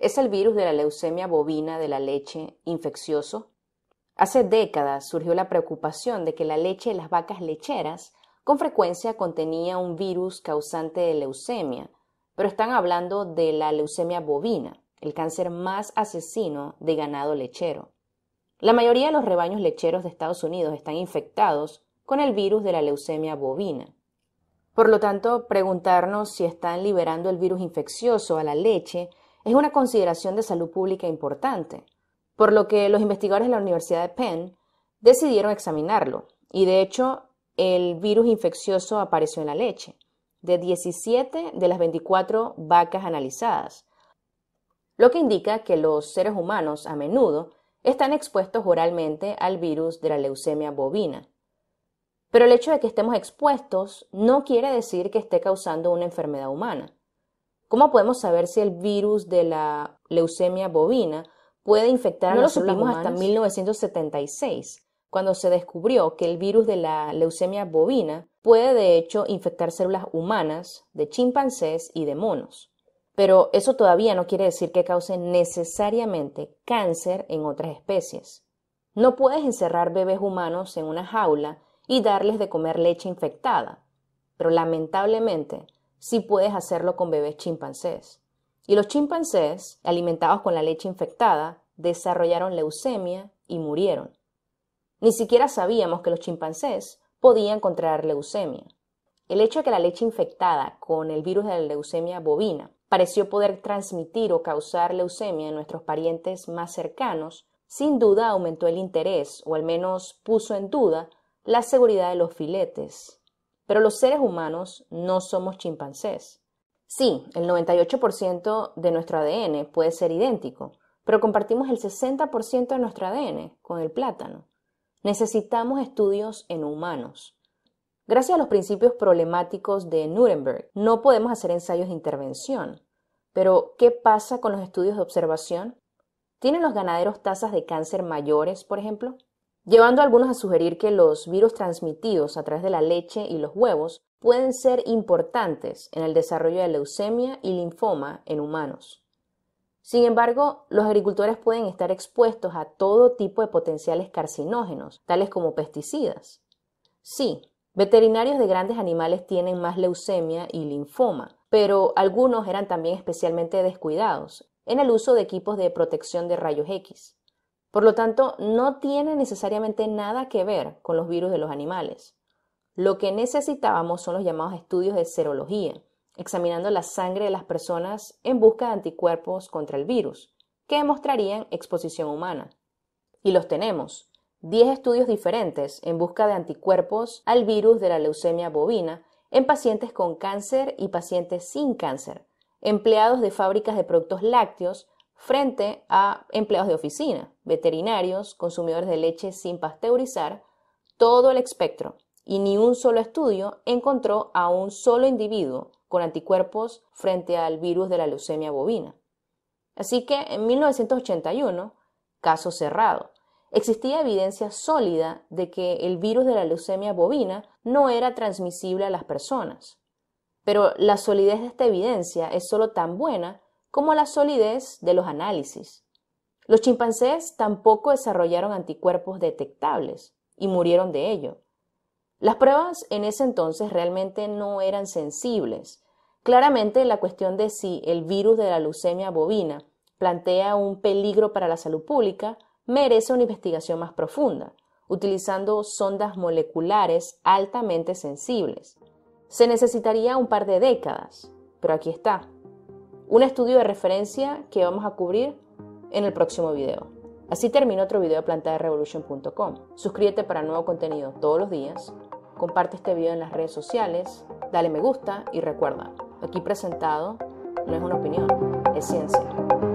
es el virus de la leucemia bovina de la leche infeccioso. Hace décadas surgió la preocupación de que la leche de las vacas lecheras con frecuencia contenía un virus causante de leucemia, pero están hablando de la leucemia bovina, el cáncer más asesino de ganado lechero. La mayoría de los rebaños lecheros de Estados Unidos están infectados con el virus de la leucemia bovina. Por lo tanto, preguntarnos si están liberando el virus infeccioso a la leche es una consideración de salud pública importante, por lo que los investigadores de la Universidad de Penn decidieron examinarlo, y de hecho el virus infeccioso apareció en la leche de 17 de las 24 vacas analizadas, lo que indica que los seres humanos a menudo están expuestos oralmente al virus de la leucemia bovina. Pero el hecho de que estemos expuestos no quiere decir que esté causando una enfermedad humana. ¿Cómo podemos saber si el virus de la leucemia bovina puede infectar a los lo supimos hasta 1976, cuando se descubrió que el virus de la leucemia bovina puede de hecho infectar células humanas, de chimpancés y de monos. Pero eso todavía no quiere decir que cause necesariamente cáncer en otras especies. No puedes encerrar bebés humanos en una jaula y darles de comer leche infectada, pero lamentablemente si puedes hacerlo con bebés chimpancés. Y los chimpancés, alimentados con la leche infectada, desarrollaron leucemia y murieron. Ni siquiera sabíamos que los chimpancés podían contraer leucemia. El hecho de que la leche infectada con el virus de la leucemia bovina pareció poder transmitir o causar leucemia en nuestros parientes más cercanos, sin duda aumentó el interés, o al menos puso en duda, la seguridad de los filetes pero los seres humanos no somos chimpancés. Sí, el 98% de nuestro ADN puede ser idéntico, pero compartimos el 60% de nuestro ADN con el plátano. Necesitamos estudios en humanos. Gracias a los principios problemáticos de Nuremberg, no podemos hacer ensayos de intervención. Pero, ¿qué pasa con los estudios de observación? ¿Tienen los ganaderos tasas de cáncer mayores, por ejemplo? llevando a algunos a sugerir que los virus transmitidos a través de la leche y los huevos pueden ser importantes en el desarrollo de leucemia y linfoma en humanos. Sin embargo, los agricultores pueden estar expuestos a todo tipo de potenciales carcinógenos, tales como pesticidas. Sí, veterinarios de grandes animales tienen más leucemia y linfoma, pero algunos eran también especialmente descuidados en el uso de equipos de protección de rayos X. Por lo tanto, no tiene necesariamente nada que ver con los virus de los animales. Lo que necesitábamos son los llamados estudios de serología, examinando la sangre de las personas en busca de anticuerpos contra el virus, que demostrarían exposición humana. Y los tenemos. 10 estudios diferentes en busca de anticuerpos al virus de la leucemia bovina en pacientes con cáncer y pacientes sin cáncer, empleados de fábricas de productos lácteos frente a empleados de oficina, veterinarios, consumidores de leche sin pasteurizar, todo el espectro, y ni un solo estudio encontró a un solo individuo con anticuerpos frente al virus de la leucemia bovina. Así que en 1981, caso cerrado, existía evidencia sólida de que el virus de la leucemia bovina no era transmisible a las personas. Pero la solidez de esta evidencia es solo tan buena como la solidez de los análisis. Los chimpancés tampoco desarrollaron anticuerpos detectables y murieron de ello. Las pruebas en ese entonces realmente no eran sensibles. Claramente la cuestión de si el virus de la leucemia bovina plantea un peligro para la salud pública merece una investigación más profunda, utilizando sondas moleculares altamente sensibles. Se necesitaría un par de décadas, pero aquí está un estudio de referencia que vamos a cubrir en el próximo video. Así termina otro video de plantaderevolution.com. Suscríbete para nuevo contenido todos los días, comparte este video en las redes sociales, dale me gusta y recuerda, aquí presentado no es una opinión, es ciencia.